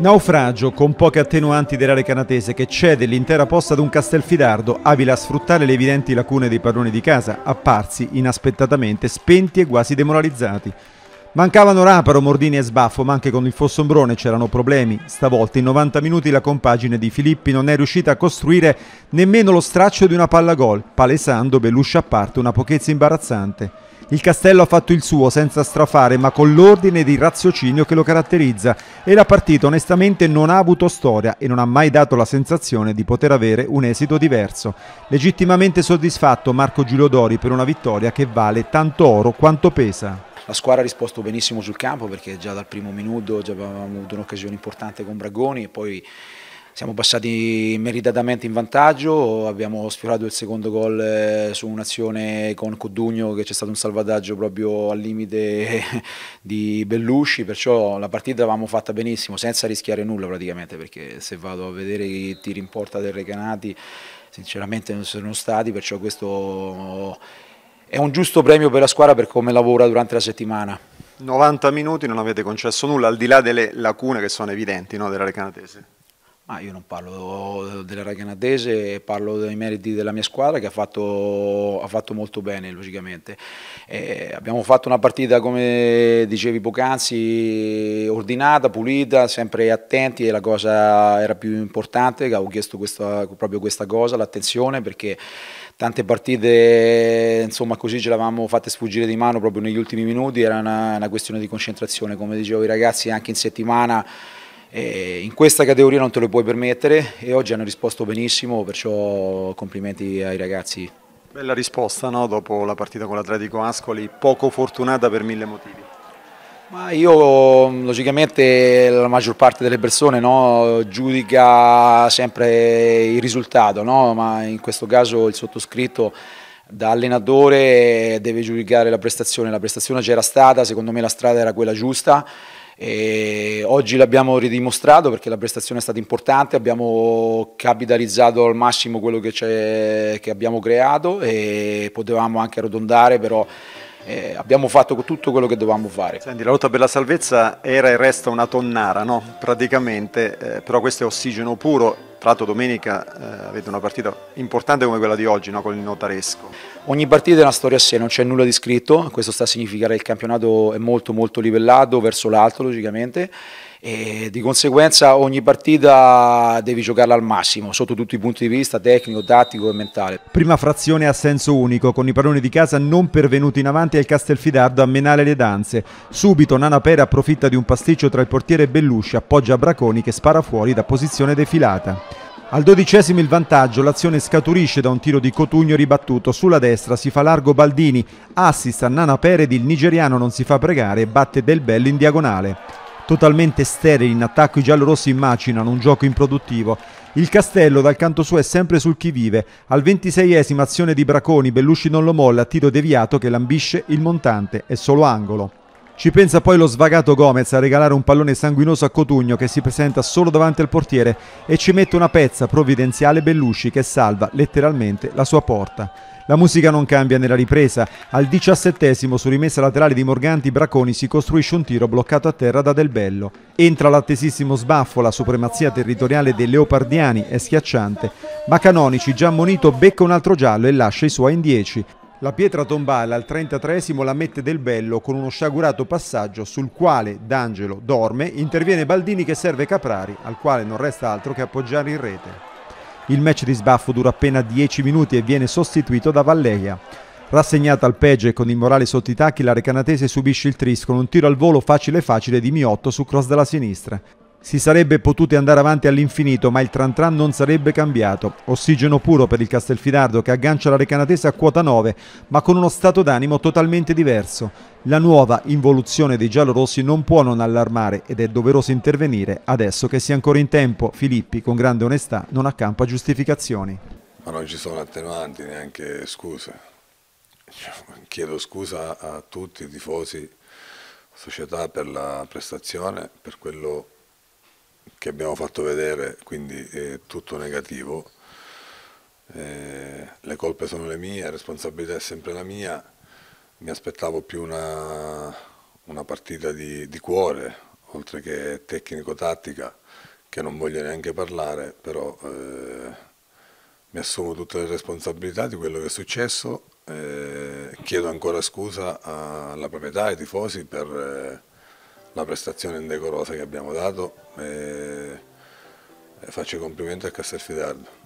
Naufragio con poche attenuanti dell'area canatese che cede l'intera posta ad un Castelfidardo abile a sfruttare le evidenti lacune dei padroni di casa, apparsi inaspettatamente spenti e quasi demoralizzati. Mancavano Raparo, Mordini e Sbaffo, ma anche con il Fossombrone c'erano problemi. Stavolta in 90 minuti la compagine di Filippi non è riuscita a costruire nemmeno lo straccio di una palla gol, palesando Beluscia a parte una pochezza imbarazzante. Il Castello ha fatto il suo senza strafare ma con l'ordine di raziocinio che lo caratterizza e la partita onestamente non ha avuto storia e non ha mai dato la sensazione di poter avere un esito diverso. Legittimamente soddisfatto Marco Gilodori per una vittoria che vale tanto oro quanto pesa. La squadra ha risposto benissimo sul campo perché già dal primo minuto avevamo avuto un'occasione importante con Bragoni e poi siamo passati meritatamente in vantaggio, abbiamo sfiorato il secondo gol eh, su un'azione con Codugno che c'è stato un salvataggio proprio al limite di Bellusci, perciò la partita l'avevamo fatta benissimo senza rischiare nulla praticamente perché se vado a vedere i tiri in porta del Recanati sinceramente non sono stati, perciò questo è un giusto premio per la squadra per come lavora durante la settimana. 90 minuti non avete concesso nulla, al di là delle lacune che sono evidenti no, della Recanatese. Ma io non parlo della Raganatese, parlo dei meriti della mia squadra che ha fatto, ha fatto molto bene, logicamente. Eh, abbiamo fatto una partita, come dicevi poc'anzi, ordinata, pulita, sempre attenti e la cosa era più importante, che avevo chiesto questa, proprio questa cosa, l'attenzione, perché tante partite insomma così ce l'avevamo fatte sfuggire di mano proprio negli ultimi minuti, era una, una questione di concentrazione, come dicevo i ragazzi anche in settimana e eh, in questa categoria non te lo puoi permettere e oggi hanno risposto benissimo, perciò complimenti ai ragazzi. Bella risposta no? dopo la partita con l'Atletico Ascoli, poco fortunata per mille motivi. Ma io logicamente la maggior parte delle persone no, giudica sempre il risultato, no? ma in questo caso il sottoscritto da allenatore deve giudicare la prestazione, la prestazione c'era stata, secondo me la strada era quella giusta. E oggi l'abbiamo ridimostrato perché la prestazione è stata importante, abbiamo capitalizzato al massimo quello che, che abbiamo creato e potevamo anche arrotondare, però eh, abbiamo fatto tutto quello che dovevamo fare. Senti, la lotta per la salvezza era e resta una tonnara, no? praticamente, eh, però questo è ossigeno puro tra l'altro domenica eh, avete una partita importante come quella di oggi no? con il Notaresco. Ogni partita è una storia a sé, non c'è nulla di scritto, questo sta a significare che il campionato è molto molto livellato verso l'alto logicamente e di conseguenza ogni partita devi giocarla al massimo sotto tutti i punti di vista tecnico, tattico e mentale. Prima frazione a senso unico con i padroni di casa non pervenuti in avanti e il Castelfidardo a menare le danze. Subito Nana Pera approfitta di un pasticcio tra il portiere e Bellusci, appoggia Braconi che spara fuori da posizione defilata. Al dodicesimo il vantaggio, l'azione scaturisce da un tiro di Cotugno ribattuto, sulla destra si fa largo Baldini, assist a Nana Pered, il nigeriano non si fa pregare e batte Del Bello in diagonale totalmente sterili in attacco i giallorossi immaginano un gioco improduttivo. Il Castello dal canto suo è sempre sul chi vive. Al 26esima azione di Braconi, Bellucci non lo molla, a tiro deviato che lambisce il montante, è solo angolo. Ci pensa poi lo svagato Gomez a regalare un pallone sanguinoso a Cotugno che si presenta solo davanti al portiere e ci mette una pezza provvidenziale Bellucci che salva letteralmente la sua porta. La musica non cambia nella ripresa. Al diciassettesimo, su rimessa laterale di Morganti, Braconi si costruisce un tiro bloccato a terra da Del Bello. Entra l'attesissimo sbaffo, la supremazia territoriale dei Leopardiani è schiacciante, ma Canonici, già ammonito, becca un altro giallo e lascia i suoi in 10. La pietra tombale al 33 la mette del bello con uno sciagurato passaggio sul quale D'Angelo dorme, interviene Baldini che serve Caprari, al quale non resta altro che appoggiare in rete. Il match di sbaffo dura appena 10 minuti e viene sostituito da Valleia. Rassegnata al peggio e con il morale sotto i tacchi, la recanatese subisce il tris con un tiro al volo facile facile di Miotto su cross dalla sinistra. Si sarebbe potuti andare avanti all'infinito, ma il tran tran non sarebbe cambiato. Ossigeno puro per il Castelfidardo che aggancia la Recanatese a quota 9, ma con uno stato d'animo totalmente diverso. La nuova involuzione dei giallorossi non può non allarmare ed è doveroso intervenire adesso che sia ancora in tempo. Filippi, con grande onestà, non accampa giustificazioni. Ma non ci sono attenuanti, neanche scuse. Chiedo scusa a tutti i tifosi, società per la prestazione, per quello che che abbiamo fatto vedere, quindi è tutto negativo. Eh, le colpe sono le mie, la responsabilità è sempre la mia. Mi aspettavo più una, una partita di, di, cuore, oltre che tecnico-tattica, che non voglio neanche parlare, però eh, mi assumo tutte le responsabilità di quello che è successo. Eh, chiedo ancora scusa alla proprietà, ai tifosi per eh, la prestazione indecorosa che abbiamo dato e eh, faccio i complimenti a Castelfidardo.